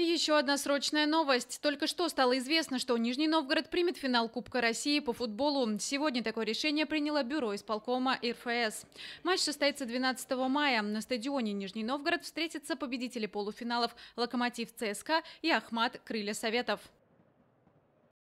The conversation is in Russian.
И еще одна срочная новость. Только что стало известно, что Нижний Новгород примет финал Кубка России по футболу. Сегодня такое решение приняло бюро исполкома РФС. Матч состоится 12 мая. На стадионе Нижний Новгород встретятся победители полуфиналов «Локомотив ЦСКА» и «Ахмат Крылья Советов».